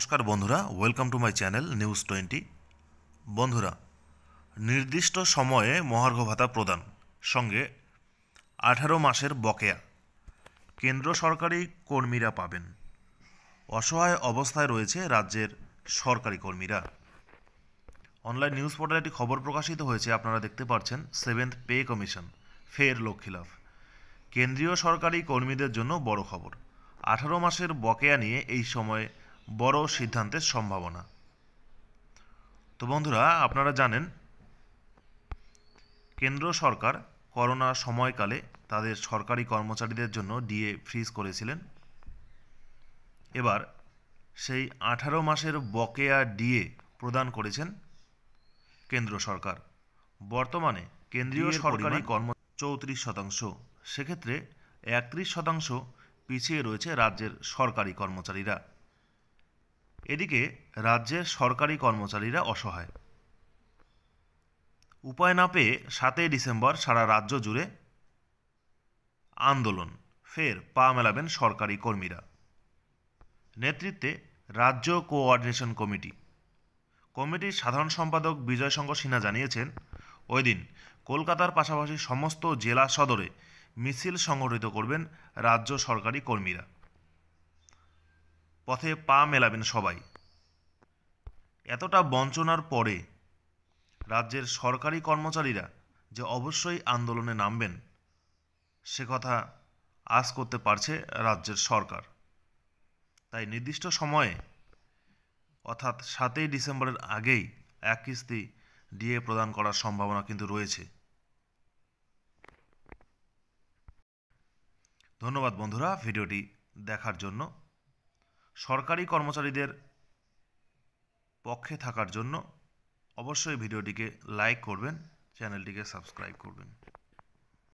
নমস্কার বন্ধুরা welcome to my channel news twenty বন্ধুরা নির্দিষ্ট সময়ে মহার্ঘ ভাতা প্রদান সঙ্গে আঠারো মাসের বকেয়া কেন্দ্র সরকারি কর্মীরা পাবেন অসহায় অবস্থায় রয়েছে রাজ্যের সরকারি কর্মীরা অনলাইন নিউজ পোর্টালে একটি খবর প্রকাশিত হয়েছে আপনারা দেখতে পাচ্ছেন সেভেন্থ পে কমিশন ফের লক্ষ্মীলাভ কেন্দ্রীয় সরকারি কর্মীদের জন্য বড় খবর আঠারো মাসের বকেয়া নিয়ে এই সময় বড় সিদ্ধান্তের সম্ভাবনা তো বন্ধুরা আপনারা জানেন কেন্দ্র সরকার করোনা সময়কালে তাদের সরকারি কর্মচারীদের জন্য ডিএ ফ্রিজ করেছিলেন এবার সেই আঠারো মাসের বকেয়া ডিএ প্রদান করেছেন কেন্দ্র সরকার বর্তমানে কেন্দ্রীয় সরকারি কর্ম চৌত্রিশ শতাংশ সেক্ষেত্রে একত্রিশ শতাংশ পিছিয়ে রয়েছে রাজ্যের সরকারি কর্মচারীরা এদিকে রাজ্যের সরকারি কর্মচারীরা অসহায় উপায় না পেয়ে সাতই ডিসেম্বর সারা রাজ্য জুড়ে আন্দোলন ফের পা মেলাবেন সরকারি কর্মীরা নেতৃত্বে রাজ্য কোঅর্ডিনেশন কমিটি কমিটির সাধারণ সম্পাদক বিজয় শঙ্কর সিনহা জানিয়েছেন ওই দিন কলকাতার পাশাপাশি সমস্ত জেলা সদরে মিছিল সংগঠিত করবেন রাজ্য সরকারি কর্মীরা পথে পা মেলাবেন সবাই এতটা বঞ্চনার পরে রাজ্যের সরকারি কর্মচারীরা যে অবশ্যই আন্দোলনে নামবেন সে কথা আজ করতে পারছে রাজ্যের সরকার তাই নির্দিষ্ট সময়ে অর্থাৎ সাতই ডিসেম্বরের আগেই এক কিস্তি ডিএ প্রদান করার সম্ভাবনা কিন্তু রয়েছে ধন্যবাদ বন্ধুরা ভিডিওটি দেখার জন্য সরকারি কর্মচারীদের পক্ষে থাকার জন্য অবশ্যই ভিডিওটিকে লাইক করবেন চ্যানেলটিকে সাবস্ক্রাইব করবেন